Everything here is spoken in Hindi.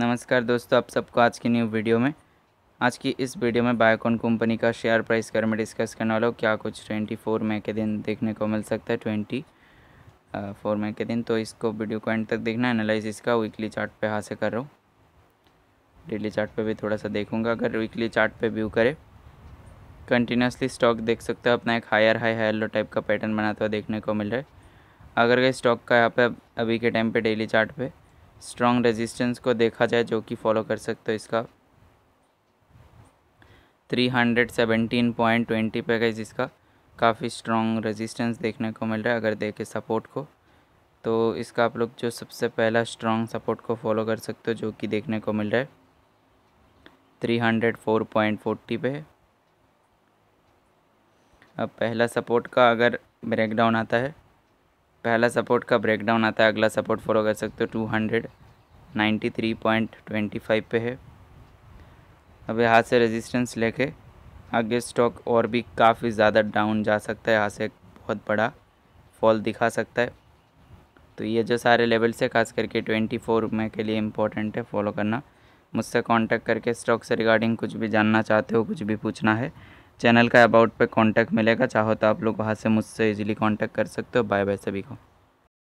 नमस्कार दोस्तों आप सबको आज की न्यू वीडियो में आज की इस वीडियो में बायोकॉन कंपनी का शेयर प्राइस कर मैं डिस्कस करने वाला हूँ क्या कुछ ट्वेंटी फोर मई के दिन देखने को मिल सकता है ट्वेंटी फोर मई के दिन तो इसको वीडियो को एंड तक देखना एनालाइज इसका वीकली चार्ट पे से कर रहा हूँ डेली चार्ट पे भी थोड़ा सा देखूँगा अगर वीकली चार्ट पे व्यू करें कंटिन्यूसली स्टॉक देख सकते हो अपना एक higher high higher low type का पैटर्न बनाता हुआ देखने को मिल रहा है अगर गई स्टॉक का यहाँ पे अभी के टाइम पे डेली चार्ट पे स्ट्रांग रेजिस्टेंस को देखा जाए जो कि फॉलो कर सकते हो इसका 317.20 पे गई इसका काफ़ी स्ट्रांग रेजिस्टेंस देखने को मिल रहा है अगर देखे सपोर्ट को तो इसका आप लोग जो सबसे पहला स्ट्रांग सपोर्ट को फॉलो कर सकते हो जो कि देखने को मिल रहा है 304.40 पे अब पहला सपोर्ट का अगर ब्रेकडाउन आता है पहला सपोर्ट का ब्रेकडाउन आता है अगला सपोर्ट फॉलो कर सकते हो two hundred ninety three point twenty five पे है अब यहाँ से रेजिस्टेंस लेके आगे स्टॉक और भी काफ़ी ज़्यादा डाउन जा सकता है यहाँ से बहुत बड़ा फॉल दिखा सकता है तो ये जो सारे लेवल्स है खास करके ट्वेंटी फोर में के लिए इम्पोर्टेंट है फॉलो करना मुझसे कांटेक्ट करके स्टॉक से रिगार्डिंग कुछ भी जानना चाहते हो कुछ भी पूछना है चैनल का अबाउट पे कांटेक्ट मिलेगा चाहो तो आप लोग वहाँ से मुझसे इजीली कांटेक्ट कर सकते हो बाय बाय सभी को